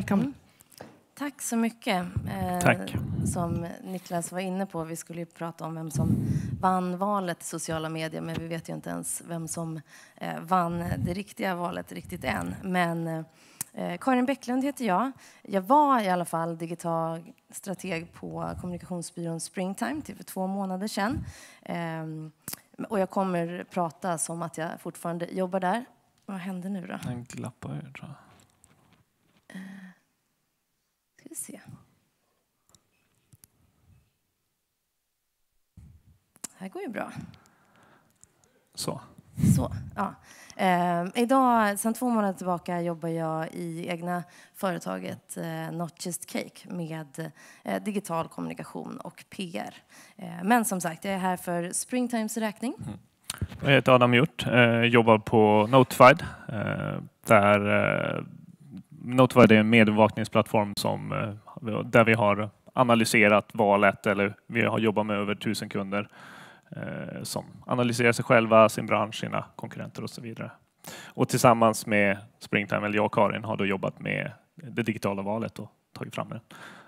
Välkommen. Mm. Tack så mycket. Eh, Tack. Som Niklas var inne på, vi skulle ju prata om vem som vann valet i sociala medier, men vi vet ju inte ens vem som eh, vann det riktiga valet riktigt än. Men eh, Karin Bäcklund heter jag. Jag var i alla fall digital strateg på kommunikationsbyrån Springtime till för två månader sedan. Ehm, och jag kommer prata som att jag fortfarande jobbar där. Vad händer nu då? Den glappar, tror jag. Eh, ska vi se. Det här går ju bra. Så. Så, ja. Eh, idag, sedan två månader tillbaka jobbar jag i egna företaget eh, Not Just Cake med eh, digital kommunikation och PR. Eh, men som sagt, jag är här för Springtimes räkning. Mm. Jag heter Adam Hjort, eh, jobbar på Notified där Notewide är en medbevakningsplattform som, eh, där vi har analyserat valet eller vi har jobbat med över tusen kunder eh, som analyserar sig själva, sin bransch, sina konkurrenter och så vidare. Och tillsammans med Springtime, eller jag och Karin, har då jobbat med det digitala valet och tagit fram en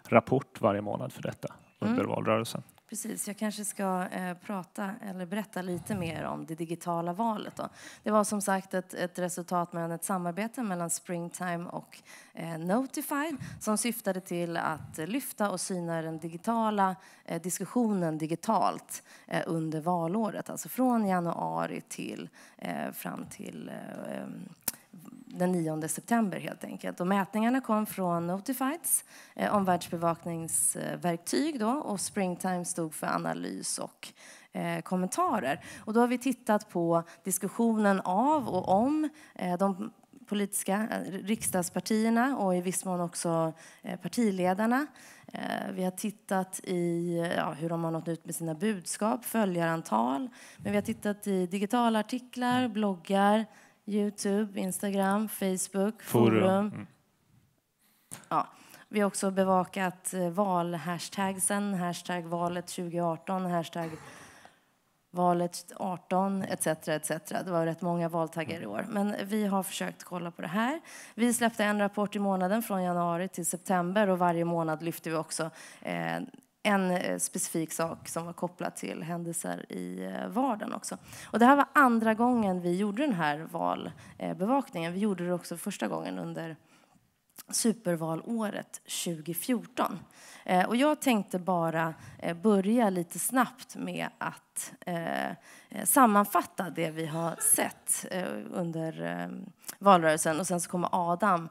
rapport varje månad för detta mm. under mm. valrörelsen. Precis, jag kanske ska eh, prata eller berätta lite mer om det digitala valet. Då. Det var som sagt ett, ett resultat mellan ett samarbete mellan Springtime och eh, Notified som syftade till att lyfta och syna den digitala eh, diskussionen digitalt eh, under valåret, alltså från januari till eh, fram till eh, den 9 september helt enkelt. Och mätningarna kom från Notifieds, eh, omvärldsbevakningsverktyg då, och Springtime stod för analys och eh, kommentarer. Och då har vi tittat på diskussionen av och om eh, de politiska eh, riksdagspartierna och i viss mån också eh, partiledarna. Eh, vi har tittat i ja, hur de har nått ut med sina budskap, följarantal. Men vi har tittat i digitala artiklar, bloggar, Youtube, Instagram, Facebook, forum. forum. Mm. Ja. Vi har också bevakat eh, valhashtagsen, hashtag valet 2018, hashtag valet 18 etc. etc. Det var rätt många valtaggar i år. Men vi har försökt kolla på det här. Vi släppte en rapport i månaden från januari till september och varje månad lyfter vi också eh, en eh, specifik sak som var kopplad till händelser i eh, vardagen också. Och det här var andra gången vi gjorde den här valbevakningen. Vi gjorde det också första gången under supervalåret 2014. Eh, och jag tänkte bara eh, börja lite snabbt med att eh, sammanfatta det vi har sett under valrörelsen och sen så kommer Adam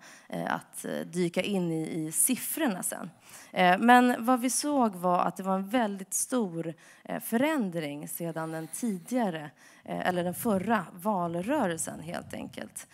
att dyka in i siffrorna sen. Men vad vi såg var att det var en väldigt stor förändring sedan den tidigare, eller den förra valrörelsen helt enkelt.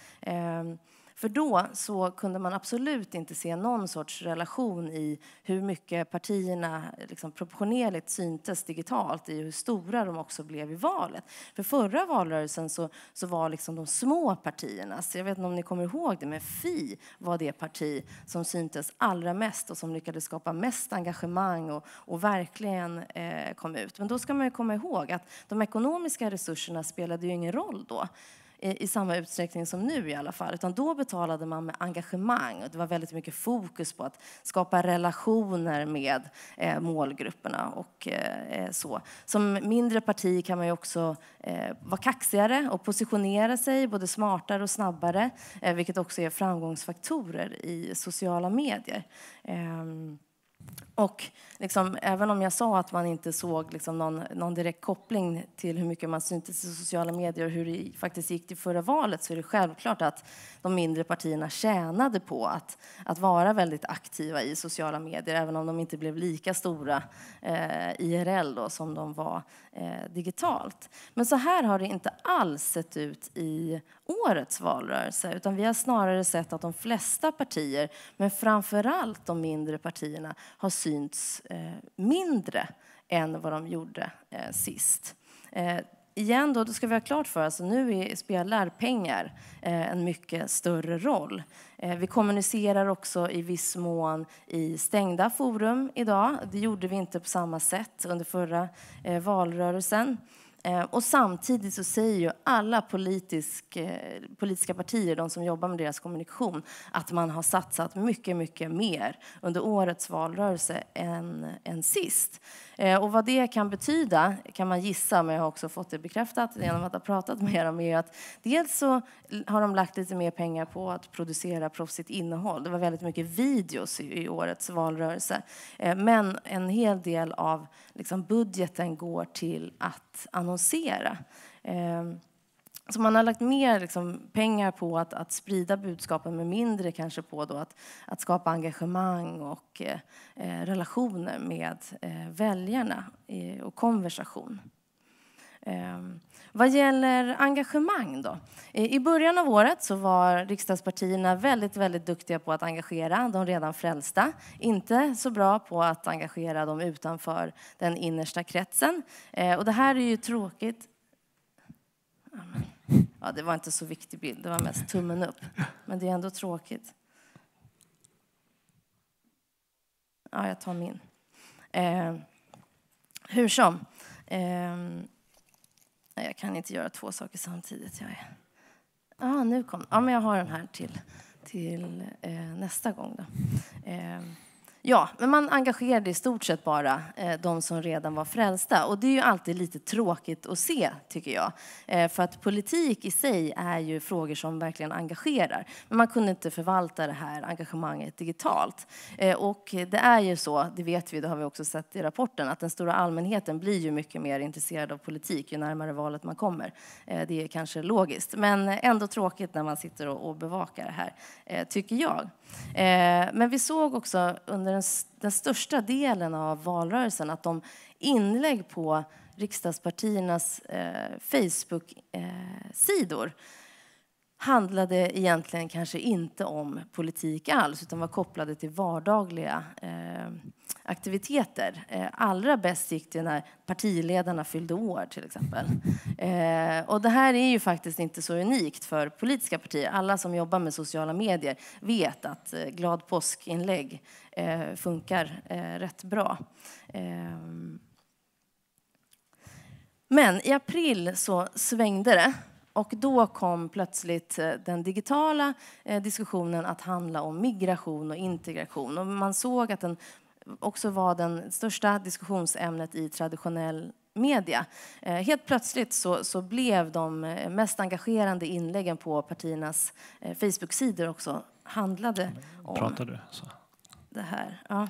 För då så kunde man absolut inte se någon sorts relation i hur mycket partierna liksom proportionerligt syntes digitalt i hur stora de också blev i valet. För förra valrörelsen så, så var liksom de små partierna, jag vet inte om ni kommer ihåg det, men Fi var det parti som syntes allra mest och som lyckades skapa mest engagemang och, och verkligen eh, kom ut. Men då ska man komma ihåg att de ekonomiska resurserna spelade ju ingen roll då. Eh, i samma utsträckning som nu i alla fall, utan då betalade man med engagemang och det var väldigt mycket fokus på att skapa relationer med eh, målgrupperna och eh, eh så. Som mindre parti kan man ju också eh, vara kaxigare och positionera sig både smartare och snabbare, eh, vilket också är framgångsfaktorer i sociala medier. Ehm, och liksom, även om jag sa att man inte såg liksom någon, någon, direkt koppling till hur mycket man syntes i sociala medier och hur det faktiskt gick till förra valet så är det självklart att de mindre partierna tjänade på att, att vara väldigt aktiva i sociala medier även om de inte blev lika stora eh, IRL då, som de var eh, digitalt. Men så här har det inte alls sett ut i årets valrörelse utan vi har snarare sett att de flesta partier, men framför allt de mindre partierna, har synts eh, mindre än vad de gjorde eh, sist eh, igen då, då ska vi ha klart för oss att nu spelar pengar en mycket större roll. vi kommunicerar också i viss mån i stängda forum idag. Det gjorde vi inte på samma sätt under förra valrörelsen. Eh, och samtidigt så säger ju alla politisk, eh, politiska partier, de som jobbar med deras kommunikation, att man har satsat mycket, mycket mer under årets valrörelse än, än sist. Eh, och vad det kan betyda kan man gissa, men jag har också fått det bekräftat genom att ha pratat med dem, är att dels så har de lagt lite mer pengar på att producera proffsigt innehåll. Det var väldigt mycket videos i, i årets valrörelse. Men en hel del av liksom budgeten går till att annonsera. Ehm, så man har lagt mer liksom pengar på att, att, sprida budskapen men mindre kanske på att, att, skapa engagemang och eh, relationer med eh, väljarna eh, och konversation. Ehm, vad gäller engagemang då? I början av året så var riksdagspartierna väldigt, väldigt duktiga på att engagera de redan frälsta. Inte så bra på att engagera dem utanför den innersta kretsen. Ehm, och det här är ju tråkigt. Ja, det var inte så viktig bild, det var mest tummen upp. Men det är ändå tråkigt. Ja, jag tar min. Eh, hur som. Eh, Nej, jag kan inte göra två saker samtidigt. Jag är... ah, nu kom... ah, men jag har den här till, till eh, nästa gång. Då. Eh. Ja, men man engagerade i stort sett bara eh, de som redan var frälsta. Och det är ju alltid lite tråkigt att se, tycker jag. Eh, för att politik i sig är ju frågor som verkligen engagerar. Men man kunde inte förvalta det här engagemanget digitalt. Eh, och det är ju så, det vet vi, det har vi också sett i rapporten, att den stora allmänheten blir ju mycket mer intresserad av politik ju närmare valet man kommer. Eh, det är kanske logiskt, men ändå tråkigt när man sitter och, och bevakar det här, eh, tycker jag. Eh, men vi såg också under den största delen av valrörelsen att de inlägg på riksdagspartiernas eh, Facebook-sidor eh, handlade egentligen kanske inte om politik alls utan var kopplade till vardagliga aktiviteter. Eh, allra bäst gick det när partiledarna fyllde år, till exempel. Eh, och det här är ju faktiskt inte så unikt för politiska partier. Alla som jobbar med sociala medier vet att eh, glad påskinlägg funkar rätt bra. Men i april så svängde det. Och då kom plötsligt den digitala diskussionen att handla om migration och integration. Och man såg att den också var den största diskussionsämnet i traditionell media. Eh, helt plötsligt så, så, blev de eh, mest engagerande inläggen på partiernas eh, Facebook-sidor också handlade om Pratar du, så. det här. Ja.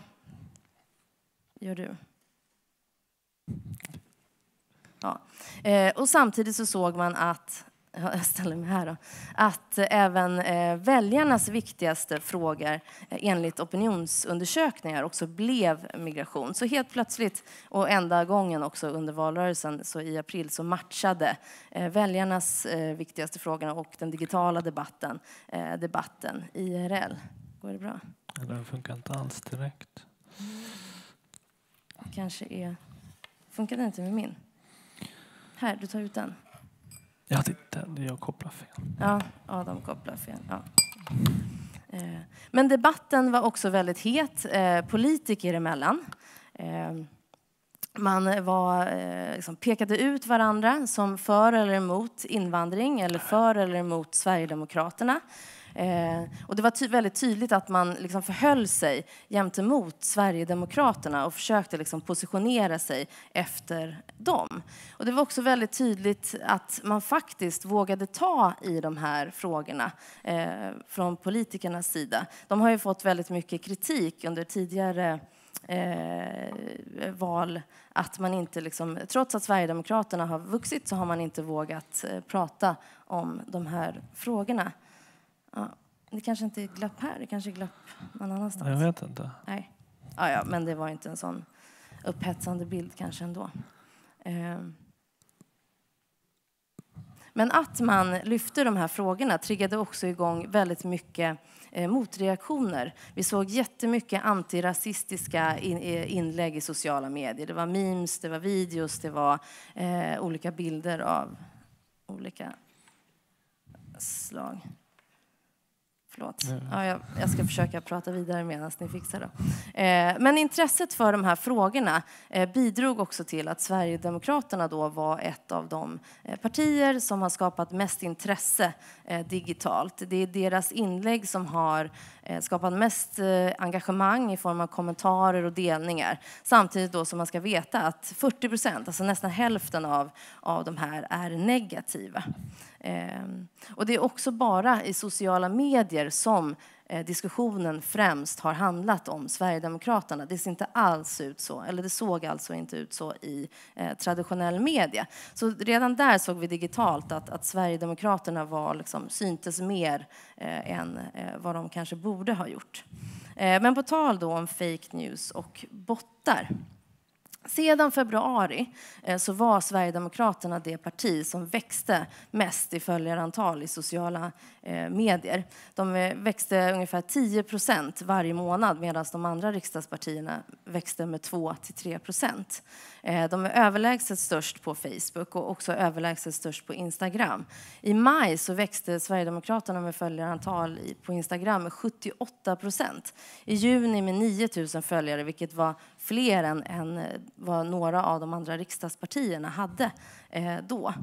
Gör du. Ja. Och samtidigt så såg man att jag ställer mig här då, att även eh, väljarnas viktigaste frågor eh, enligt opinionsundersökningar också blev migration. Så helt plötsligt, och enda gången också under valrörelsen så i april, så matchade eh, väljarnas viktigaste frågorna och den digitala debatten, debatten IRL. Går det bra? Den funkar inte alls direkt. Kanske är... Funkar det inte med min? Här, du tar ut den. Ja, det Jag kopplar fel. Ja, Adam kopplar fel. Ja. Eh, men debatten var också väldigt het eh, politiker emellan. Eh, man var, liksom, pekade ut varandra som för eller emot invandring eller för eller emot Sverigedemokraterna. Eh, och det var ty väldigt tydligt att man liksom förhöll sig gentemot Sverigedemokraterna och försökte liksom positionera sig efter dem. Och det var också väldigt tydligt att man faktiskt vågade ta i de här frågorna eh, från politikernas sida. De har ju fått väldigt mycket kritik under tidigare Eh, val att man inte, liksom, trots att Sverigedemokraterna har vuxit, så har man inte vågat eh, prata om de här frågorna. Ja. Det kanske inte är glapp här, det kanske är glapp någon annanstans. Jag vet inte. Nej. Ja, ja, men det var inte en sån upphetsande bild kanske ändå. Ehm. Men att man lyfte de här frågorna triggade också igång väldigt mycket eh, motreaktioner. Vi såg jättemycket antirasistiska eh, inlägg i sociala medier. Det var memes, det var videos, det var eh, olika bilder av olika slag. Förlåt. Ja, jag, jag, ska försöka prata vidare medan ni fixar det. Eh, men intresset för de här frågorna eh, bidrog också till att Sverigedemokraterna då var ett av de eh, partier som har skapat mest intresse eh, digitalt. Det är deras inlägg som har eh, skapat mest eh, engagemang i form av kommentarer och delningar. Samtidigt då som man ska veta att 40 procent, alltså nästan hälften av, av de här, är negativa. Ehm, och det är också bara i sociala medier som eh, diskussionen främst har handlat om Sverigedemokraterna. Det, ser inte alls ut så, eller det såg alltså inte ut så i eh, traditionell media. Så redan där såg vi digitalt att, att Sverigedemokraterna var, liksom, syntes mer eh, än vad de kanske borde ha gjort. men på tal då om fake news och bottar. Sedan februari eh, så var Sverigedemokraterna det parti som växte mest i följarantal i sociala eh, medier. De eh, växte ungefär 10 procent varje månad medan de andra riksdagspartierna växte med 2-3 procent. De är överlägset störst på Facebook och också överlägset störst på Instagram. I maj så växte Sverigedemokraterna med följarantal på Instagram med 78 procent. I juni med 9 000 följare, vilket var fler än, än eh, vad några av de andra riksdagspartierna hade eh, då.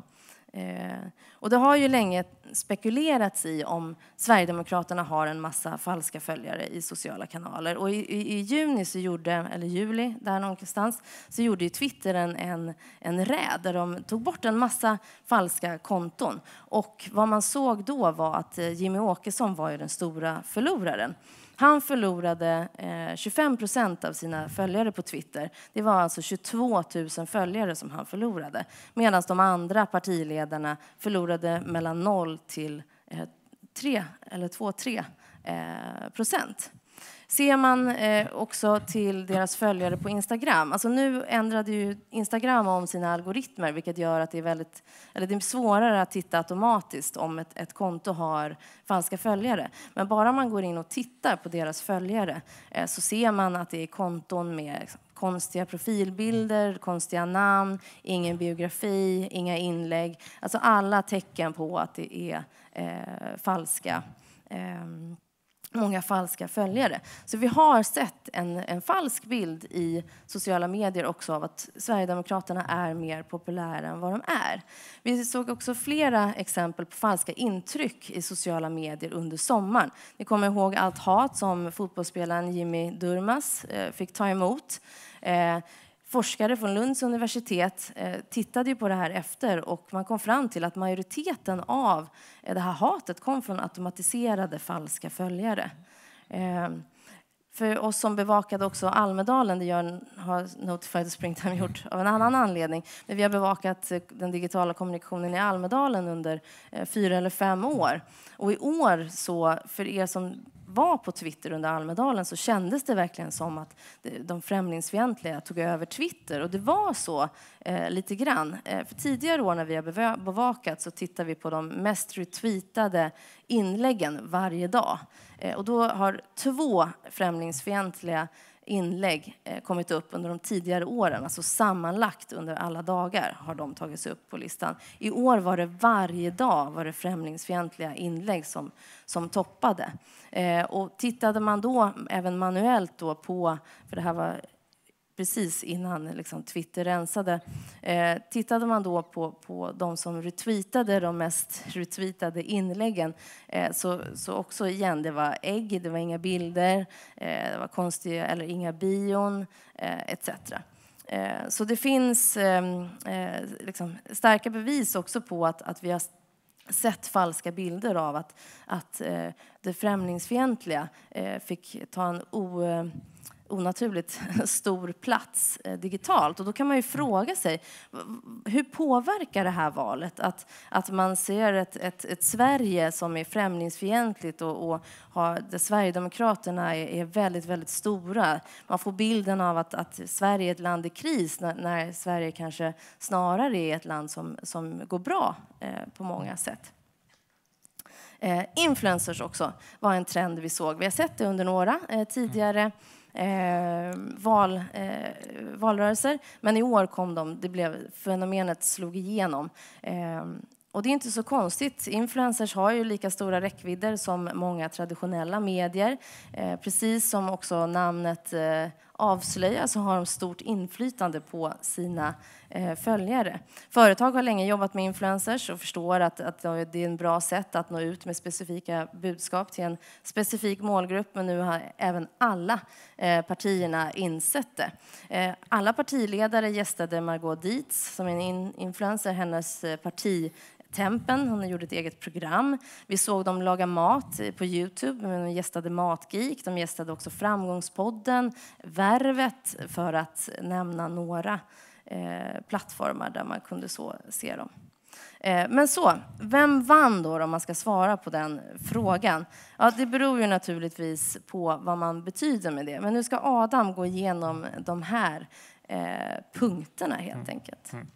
Eh, och det har ju länge spekulerats i om Sverigedemokraterna har en massa falska följare i sociala kanaler. Och i, i, i juni, så gjorde, eller juli, där någonstans, så gjorde ju Twitter en, en, en räd där de tog bort en massa falska konton. Och vad man såg då var att Jimmy Åkesson var ju den stora förloraren. Han förlorade eh, 25 procent av sina följare på Twitter. Det var alltså 22 000 följare som han förlorade. Medan de andra partiledarna förlorade mellan 0 till eh, 3 eller 2-3 eh, procent. Ser man eh, också till deras följare på Instagram, alltså nu ändrade ju Instagram om sina algoritmer vilket gör att det är, väldigt, eller det är svårare att titta automatiskt om ett, ett konto har falska följare. Men bara man går in och tittar på deras följare eh, så ser man att det är konton med konstiga profilbilder, konstiga namn, ingen biografi, inga inlägg. Alltså alla tecken på att det är eh, falska eh, många falska följare. Så vi har sett en, en falsk bild i sociala medier också av att Sverigedemokraterna är mer populära än vad de är. Vi såg också flera exempel på falska intryck i sociala medier under sommaren. Ni kommer ihåg allt hat som fotbollsspelaren Jimmy Durmaz eh, fick ta emot. Eh, forskare från Lunds universitet eh, tittade ju på det här efter och man kom fram till att majoriteten av eh, det här hatet kom från automatiserade falska följare. Eh, för oss som bevakade också Almedalen, det gör, har Notified Springtime gjort av en annan anledning, men vi har bevakat den digitala kommunikationen i Almedalen under fyra eller fem år. Och i år, så för er som var på Twitter under Almedalen så kändes det verkligen som att de främlingsfientliga tog över Twitter. Och det var så eh, lite grann. Eh, för tidigare år när vi har bevakat så tittar vi på de mest retweetade inläggen varje dag. Eh, och då har två främlingsfientliga inlägg eh, kommit upp under de tidigare åren. Alltså sammanlagt under alla dagar har de tagits upp på listan. I år var det varje dag var det främlingsfientliga inlägg som, som toppade. Eh, och tittade man då även manuellt då på, för det här var precis innan liksom Twitter rensade. Eh, tittade man då på, på de som retweetade de mest retweetade inläggen eh, så, så också igen, det var ägg, det var inga bilder, eh, det var konstiga, eller inga bion eh, etc. Eh, så det finns ehm, eh, liksom starka bevis också på att, att vi har sett falska bilder av att, att det främlingsfientliga fick ta en o onaturligt stor plats eh, digitalt. Och då kan man ju mm. fråga sig hur påverkar det här valet att, att man ser ett, ett, ett Sverige som är främlingsfientligt och, och har, där Sverigedemokraterna är, är, väldigt, väldigt stora. Man får bilden av att, att Sverige är ett land i kris när, när Sverige kanske snarare är ett land som, som går bra eh, på många mm. sätt. Eh, influencers också var en trend vi såg. Vi har sett det under några eh, mm. tidigare eh, val, eh, valrörelser. Men i år kom de. Det blev, fenomenet slog igenom. Eh, och det är inte så konstigt. Influencers har ju lika stora räckvidder som många traditionella medier. Eh, precis som också namnet eh, avslöja så alltså har de stort inflytande på sina eh, följare. Företag har länge jobbat med influencers och förstår att, att det är en bra sätt att nå ut med specifika budskap till en specifik målgrupp, men nu har även alla eh, partierna insett det. Eh, alla partiledare gästade Margot Dietz, som är en influencer, hennes eh, parti tempen. Hon gjorde ett eget program. Vi såg dem laga mat på Youtube. De gästade Matgeek, de gästade också Framgångspodden, Värvet, för att nämna några eh, plattformar där man kunde så se dem. Eh, men så, vem vann då, om man ska svara på den frågan? Ja, det beror ju naturligtvis på vad man betyder med det. Men nu ska Adam gå igenom de här eh, punkterna, helt mm. Mm.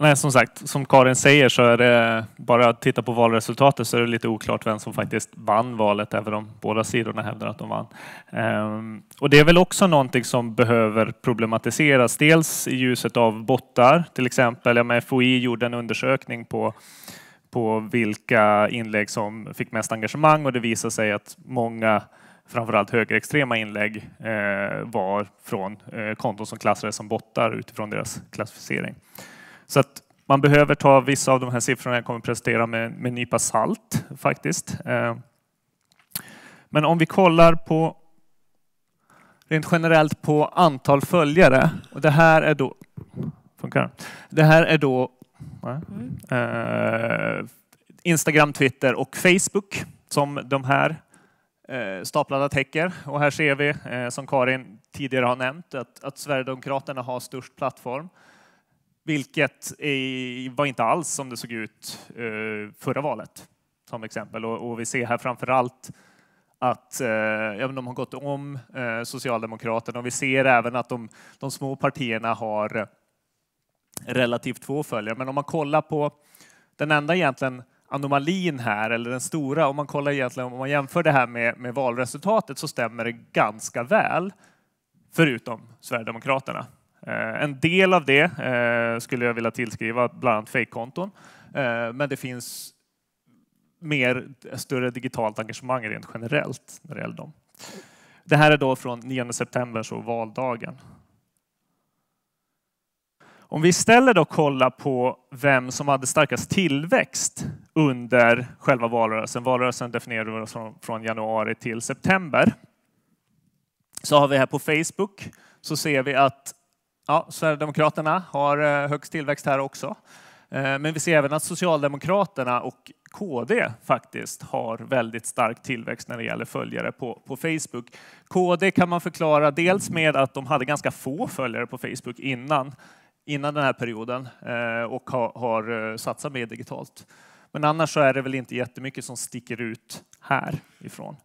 Nej, som sagt, som Karin säger så är det bara att titta på valresultatet så är det lite oklart vem som faktiskt vann valet, även om båda sidorna hävdar att de vann. Ehm, och det är väl också någonting som behöver problematiseras, dels i ljuset av bottar till exempel. Ja, FOI gjorde en undersökning på på vilka inlägg som fick mest engagemang och det visade sig att många framförallt högerextrema inlägg eh, var från eh, konton som klassades som bottar utifrån deras klassificering. Så att man behöver ta vissa av de här siffrorna jag kommer presentera med, med en nypa salt faktiskt. Eh, men om vi kollar på rent generellt på antal följare och det här är då funkar. Det här är då eh, Instagram, Twitter och Facebook som de här eh, staplade täcker. Och här ser vi, eh, som Karin tidigare har nämnt, att, att Sverigedemokraterna har störst plattform vilket var inte alls som det såg ut eh, förra valet, som exempel. Och vi ser här framför allt att eh, de har gått om eh, Socialdemokraterna och vi ser även att de, de, små partierna har eh, relativt få följare. Men om man kollar på den enda egentligen anomalin här, eller den stora, om man kollar egentligen om man jämför det här med, med valresultatet så stämmer det ganska väl, förutom Sverigedemokraterna. Eh, en del av det eh, skulle jag vilja tillskriva bland annat fejkkonton, eh, men det finns mer större digitalt engagemang rent generellt när det gäller dem. Det här är då från 9 september, så valdagen. Om vi istället då kollar på vem som hade starkast tillväxt under själva valrörelsen, valrörelsen definierar vi från januari till september, så har vi här på Facebook så ser vi att Ja, Sverigedemokraterna har eh, högst tillväxt här också. Eh, men vi ser även att Socialdemokraterna och KD faktiskt har väldigt stark tillväxt när det gäller följare på, på Facebook. KD kan man förklara dels med att de hade ganska få följare på Facebook innan, innan den här perioden eh, och har, har satsat mer digitalt. Men annars så är det väl inte jättemycket som sticker ut härifrån.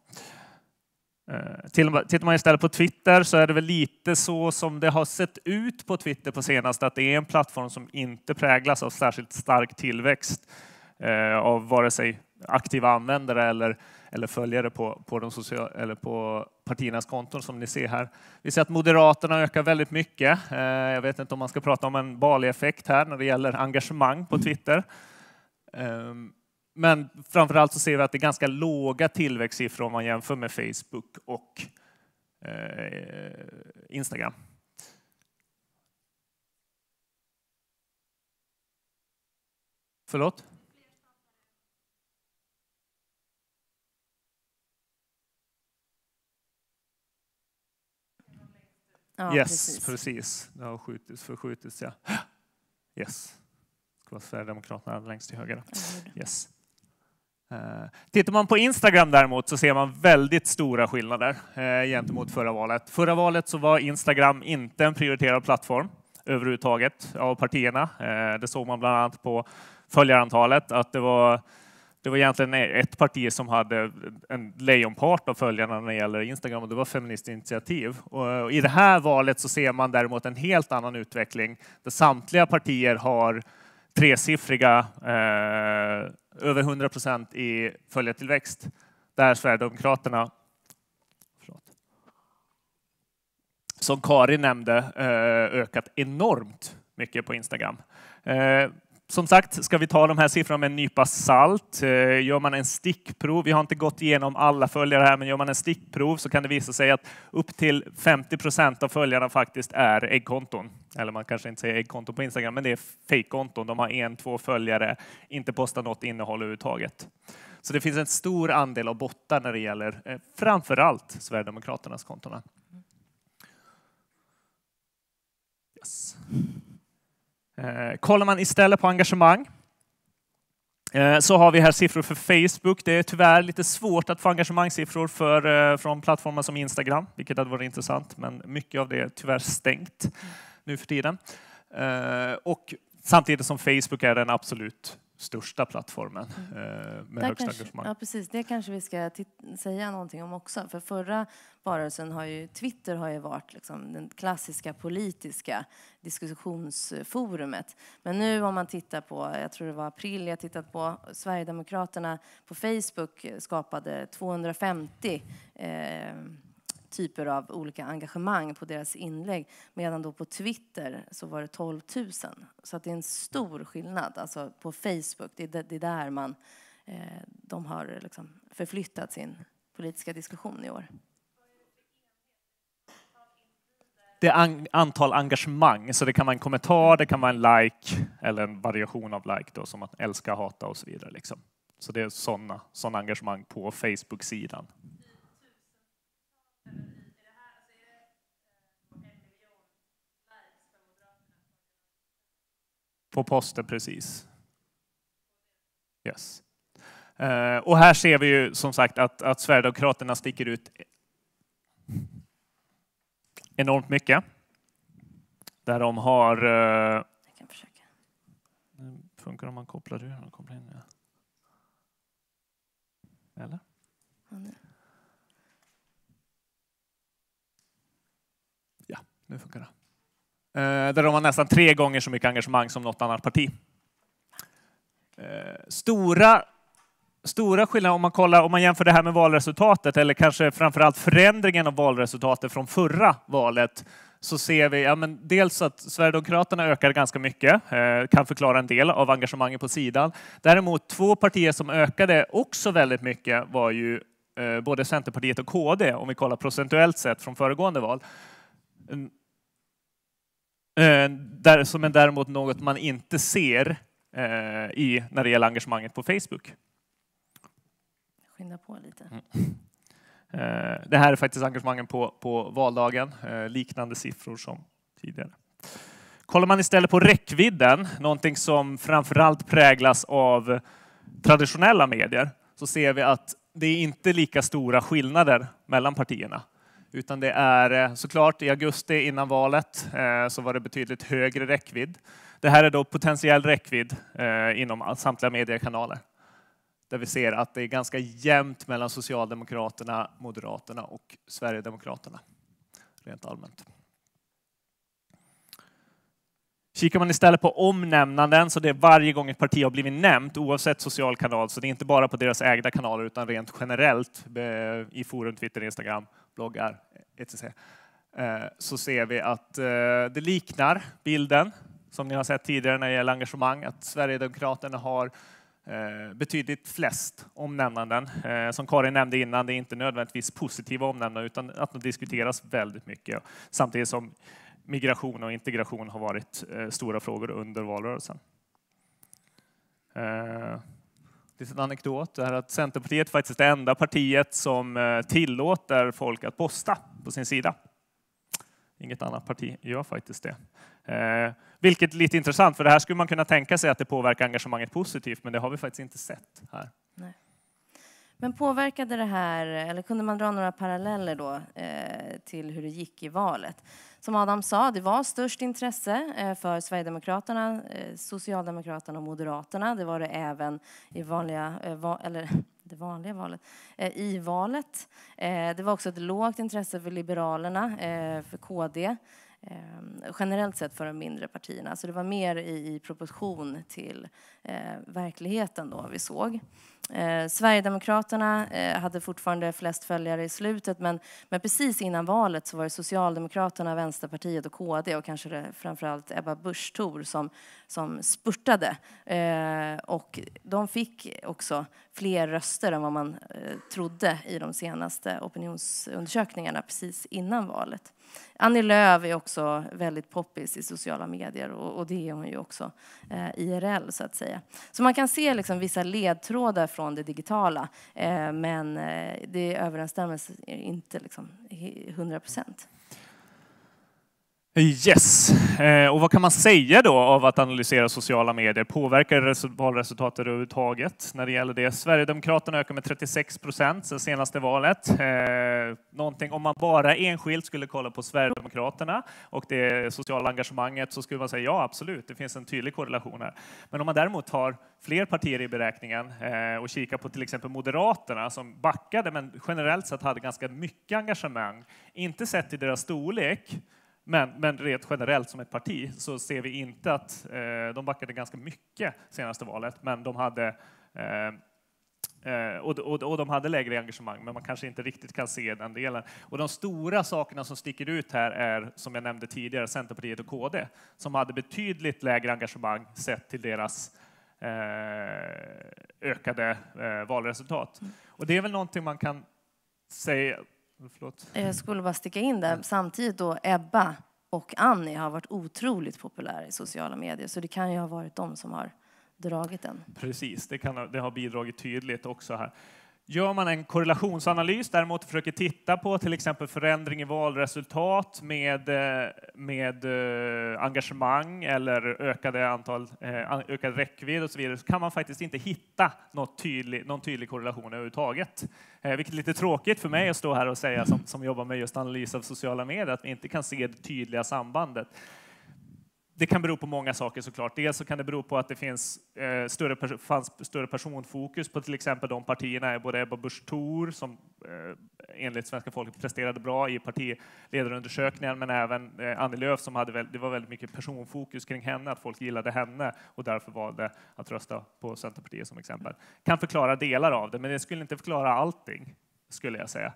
Eh, tittar man istället på Twitter så är det väl lite så som det har sett ut på Twitter på senaste, att det är en plattform som inte präglas av särskilt stark tillväxt eh, av vare sig aktiva användare eller, eller följare på, på, de social, eller på partiernas konton som ni ser här. Vi ser att Moderaterna ökar väldigt mycket. Eh, jag vet inte om man ska prata om en Bali-effekt här när det gäller engagemang på Twitter. Ehm, men framförallt så ser vi att det är ganska låga tillväxtsiffror om man jämför med Facebook och eh, Instagram. Förlåt? Ja, yes, precis. precis. Det har skjutits, förskjutits, ja. Yes. Det ska vara Sverigedemokraterna längst till höger. Yes. Eh, tittar man på Instagram däremot så ser man väldigt stora skillnader eh, gentemot förra valet. Förra valet så var Instagram inte en prioriterad plattform överhuvudtaget av partierna. Eh, det såg man bland annat på följarantalet, att det var det var egentligen ett parti som hade en lejonpart av följarna när det gäller Instagram och det var Feministinitiativ. Och I det här valet så ser man däremot en helt annan utveckling där samtliga partier har tresiffriga, eh, över 100 procent i följetillväxt, där Sverigedemokraterna som Karin nämnde, eh, ökat enormt mycket på Instagram. Eh, som sagt ska vi ta de här siffrorna med en nypa salt. Eh, gör man en stickprov, vi har inte gått igenom alla följare här, men gör man en stickprov så kan det visa sig att upp till 50 procent av följarna faktiskt är äggkonton. Eller man kanske inte säger äggkonton på Instagram, men det är fejkkonton. De har en, två följare, inte postar något innehåll överhuvudtaget. Så det finns en stor andel av bottar när det gäller eh, framför allt Sverigedemokraternas konton. Yes. Eh, kollar man istället på engagemang eh, så har vi här siffror för Facebook. Det är tyvärr lite svårt att få engagemangssiffror för, eh, från plattformar som Instagram, vilket hade varit intressant, men mycket av det är tyvärr stängt nu för tiden. och samtidigt som Facebook är den absolut största plattformen mm. eh, med Där högsta engagemang. Ja, precis. Det kanske vi ska säga någonting om också. För förra varelsen har ju Twitter har ju varit liksom den klassiska politiska diskussionsforumet. Men nu om man tittar på, jag tror det var april jag tittat på, Sverigedemokraterna på Facebook skapade 250 eh, typer av olika engagemang på deras inlägg. Medan då på Twitter så var det 12 000. Så att det är en stor skillnad. Alltså på Facebook, det är, det är där man, eh, de har liksom förflyttat sin politiska diskussion i år. Det är antal engagemang, så det kan vara en kommentar, det kan vara en like eller en variation av like då, som att älska, hata och så vidare. Liksom. Så det är sådana engagemang på Facebook-sidan. på posten precis. Yes. Eh, och här ser vi ju som sagt att, att Sverigedemokraterna sticker ut enormt mycket. Där de har... Eh, Jag kan försöka. Det funkar om man kopplar ur kopplar in. Ja. Eller? Ja, nu funkar det. Eh, där de har nästan tre gånger så mycket engagemang som något annat parti. Eh, stora, stora skillnader om man, kollar, om man jämför det här med valresultatet eller kanske framförallt förändringen av valresultatet från förra valet så ser vi ja, men dels att Sverigedemokraterna ökar ganska mycket, eh, kan förklara en del av engagemanget på sidan. Däremot två partier som ökade också väldigt mycket var ju både Centerpartiet och KD om vi kollar procentuellt sett från föregående val. Mm. Eh, där, som är däremot något man inte ser eh, i, när det gäller engagemanget på Facebook. Skynda på lite. Mm. Eh, det här är faktiskt engagemangen på, på valdagen, liknande siffror som tidigare. Kollar man istället på räckvidden, någonting som framförallt präglas av traditionella medier, så ser vi att det är inte lika stora skillnader mellan partierna utan det är eh, såklart i augusti innan valet eh, så var det betydligt högre räckvidd. Det här är då potentiell räckvidd eh, inom samtliga mediekanaler där vi ser att det är ganska jämnt mellan Socialdemokraterna, Moderaterna och Sverigedemokraterna rent allmänt. Kikar man istället på omnämnanden, så det är varje gång ett parti har blivit nämnt, oavsett social kanal, så det är inte bara på deras ägda kanaler, utan rent generellt i forum, Twitter, Instagram bloggar etc. Eh, så ser vi att eh, det liknar bilden som ni har sett tidigare när det gäller engagemang, att Sverigedemokraterna har eh, betydligt flest omnämnanden. Som Karin nämnde innan, det är inte nödvändigtvis positiva omnämnanden utan att de diskuteras väldigt mycket samtidigt som migration och integration har varit stora frågor under valrörelsen liten anekdot är att Centerpartiet faktiskt är det enda partiet som eh, tillåter folk att posta på sin sida. Inget annat parti gör faktiskt det. Eh, vilket är lite intressant, för det här skulle man kunna tänka sig att det påverkar engagemanget positivt, men det har vi faktiskt inte sett här. Nej. Men påverkade det här, eller kunde man dra några paralleller då eh, till hur det gick i valet? Som Adam sa, det var störst intresse eh, för Sverigedemokraterna, eh, Socialdemokraterna och Moderaterna. Det var det även i vanliga, eh, va, eller det vanliga valet, eh, i valet. Eh, det var också ett lågt intresse för Liberalerna, för KD. Ehm, generellt sett för de mindre partierna. Så det var mer i, i proportion till eh, verkligheten då vi såg. Eh, Sverigedemokraterna eh, hade fortfarande flest följare i slutet men, men precis innan valet så var det Socialdemokraterna, Vänsterpartiet och KD och kanske det, framförallt Ebba Busch Thor som, som spurtade. Eh, och de fick också fler röster än vad man eh, trodde i de senaste opinionsundersökningarna precis innan valet. Annie Lööf är också väldigt poppis i sociala medier och, och det är hon ju också eh, IRL så att säga. Så man kan se liksom vissa ledtrådar från det digitala eh, men eh, det överensstämmer inte liksom 100 procent. Yes, eh, och vad kan man säga då av att analysera sociala medier? Påverkar valresultatet överhuvudtaget när det gäller det? Sverigedemokraterna ökar med 36 procent sen senaste valet. Eh, någonting om man bara enskilt skulle kolla på Sverigedemokraterna och det sociala engagemanget så skulle man säga ja, absolut, det finns en tydlig korrelation här. Men om man däremot tar fler partier i beräkningen eh, och kikar på till exempel Moderaterna som backade men generellt sett hade ganska mycket engagemang, inte sett i deras storlek men, men rent generellt som ett parti så ser vi inte att eh, de backade ganska mycket senaste valet, men de hade eh, eh, och, och, och de hade lägre engagemang, men man kanske inte riktigt kan se den delen. Och de stora sakerna som sticker ut här är, som jag nämnde tidigare, Centerpartiet och KD, som hade betydligt lägre engagemang sett till deras eh, ökade eh, valresultat. Mm. Och det är väl någonting man kan säga, Förlåt. Eh, jag skulle bara sticka in där. Samtidigt då Ebba och Annie har varit otroligt populära i sociala medier så det kan ju ha varit de som har dragit den. Precis, det, kan, det har bidragit tydligt också här. Gör man en korrelationsanalys däremot och försöker titta på till exempel förändring i valresultat med, eh, med eh, engagemang eller ökade antal, eh, ökad räckvidd och så vidare så kan man faktiskt inte hitta något tydlig, någon tydlig korrelation överhuvudtaget. Vilket är lite tråkigt för mig att stå här och säga som, som jobbar med just analys av sociala medier att vi inte kan se det tydliga sambandet det kan bero på många saker såklart. Dels så kan det bero på att det finns, eh, större, fanns större personfokus på till exempel de partierna, både Ebba Busch Thor som eh, enligt svenska folket presterade bra i partiledarundersökningen, men även eh, Annie Lööf som hade väl, det var väldigt mycket personfokus kring henne, att folk gillade henne och därför valde att rösta på Centerpartiet som exempel. Kan förklara delar av det, men det skulle inte förklara allting skulle jag säga.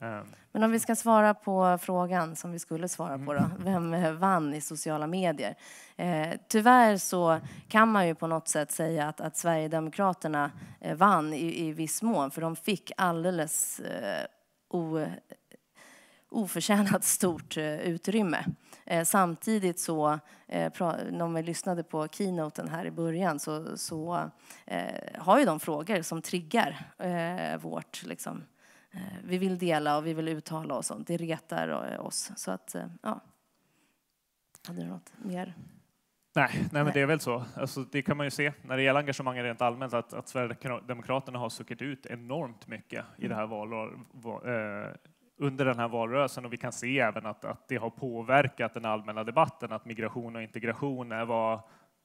Ehm. Men om vi ska svara på frågan som vi skulle svara mm. på, då, vem vann i sociala medier? Eh, tyvärr så kan man ju på något sätt säga att, att Sverigedemokraterna eh, vann i, i viss mån, för de fick alldeles eh, o, oförtjänat stort eh, utrymme. Eh, samtidigt så, eh, när vi lyssnade på keynoten här i början så, så eh, har ju de frågor som triggar eh, vårt liksom, Eh, vi vill dela och vi vill uttala oss, sånt. Det retar oss. Så att, eh, ja. Hade du något mer? Nej, nej, men det är väl så. Alltså, det kan man ju se när det gäller engagemanget rent allmänt att, att Sverigedemokraterna har suckit ut enormt mycket i det här mm. valår, val, eh, under den här valrörelsen och vi kan se även att, att det har påverkat den allmänna debatten att migration och integration var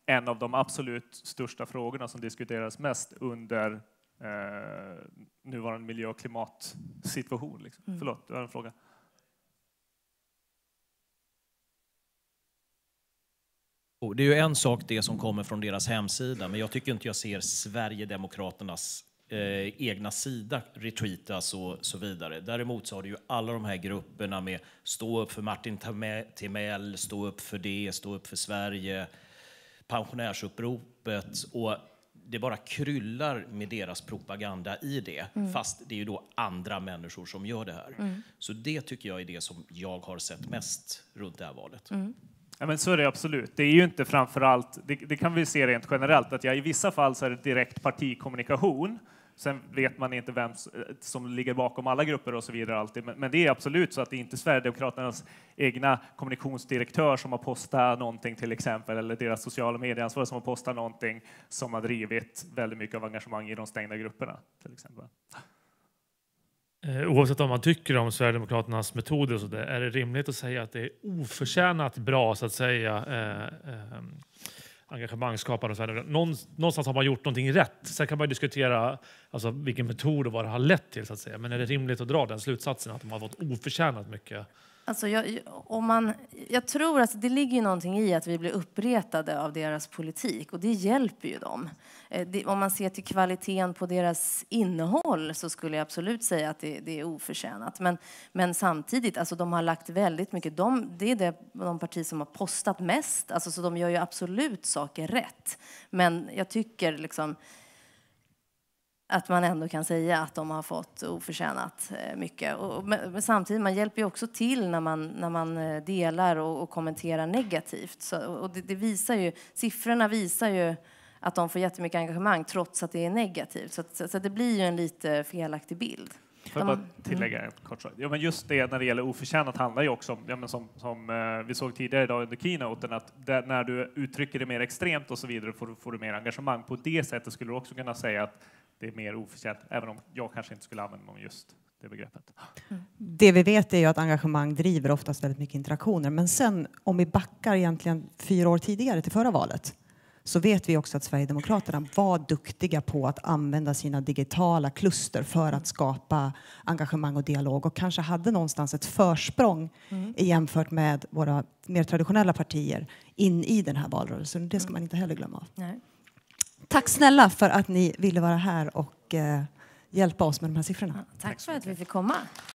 en av de absolut största frågorna som diskuterades mest under eh, nuvarande miljö och klimatsituation? Liksom? Mm. Förlåt, du har en fråga. Det är ju en sak det som kommer från deras hemsida, men jag tycker inte jag ser Sverigedemokraternas eh, egna sida retweetas och så vidare. Däremot så har du ju alla de här grupperna med stå upp för Martin Timell, stå upp för det, stå upp för Sverige, pensionärsuppropet och det bara kryllar med deras propaganda i det, mm. fast det är ju då andra människor som gör det här. Mm. Så det tycker jag är det som jag har sett mest runt det här valet. Mm. Ja, men så är det absolut. Det är ju inte framförallt, det, det kan vi se rent generellt, att jag, i vissa fall så är det direkt partikommunikation Sen vet man inte vem eh, som ligger bakom alla grupper och så vidare alltid, men, det är absolut så att det är inte Sverigedemokraternas egna kommunikationsdirektör som har postat någonting till exempel, eller deras sociala medieansvariga som har postat någonting som har drivit väldigt mycket av engagemang i de stängda grupperna till exempel. Eh, oavsett om man tycker om Sverigedemokraternas metoder så där, är det rimligt att säga att det är oförtjänat bra så att säga eh, eh, engagemangsskapande och så vidare. Någonstans har man gjort någonting rätt. Sen kan man diskutera alltså, vilken metod och vad det har lett till. Så att säga. Men är det rimligt att dra den slutsatsen att de har fått oförtjänat mycket Alltså jag, om man, jag tror att det ligger någonting i att vi blir uppretade av deras politik och det hjälper ju dem. Eh, om man ser till kvaliteten på deras innehåll så skulle jag absolut säga att det, det är oförtjänat. Men, men, samtidigt, alltså de har lagt väldigt mycket. De, det är det, de partier som har postat mest, alltså, så de gör ju absolut saker rätt. Men jag tycker liksom att man ändå kan säga att de har fått oförtjänat eh, mycket. Och, men, samtidigt, man hjälper ju också till när man, när man eh, delar och, och kommenterar negativt. Så, och det, det, visar ju, siffrorna visar ju att de får jättemycket engagemang trots att det är negativt. Så, så, så det blir ju en lite felaktig bild. Får jag bara mm. tillägga en kort? Ja, just det när det gäller oförtjänat handlar ju också om, ja, men som, som eh, vi såg tidigare idag under keynoten, att det, när du uttrycker det mer extremt och så vidare får, får du mer engagemang. På det sättet skulle du också kunna säga att det är mer oförtjänt, även om jag kanske inte skulle använda mig av just det begreppet. Det vi vet är ju att engagemang driver oftast väldigt mycket interaktioner. Men sen om vi backar egentligen fyra år tidigare till förra valet så vet vi också att Sverigedemokraterna var duktiga på att använda sina digitala kluster för att skapa engagemang och dialog och kanske hade någonstans ett försprång mm. jämfört med våra mer traditionella partier in i den här valrörelsen. Det ska mm. man inte heller glömma. Nej. Tack snälla för att ni ville vara här och eh, hjälpa oss med de här siffrorna. Tack för att vi fick komma.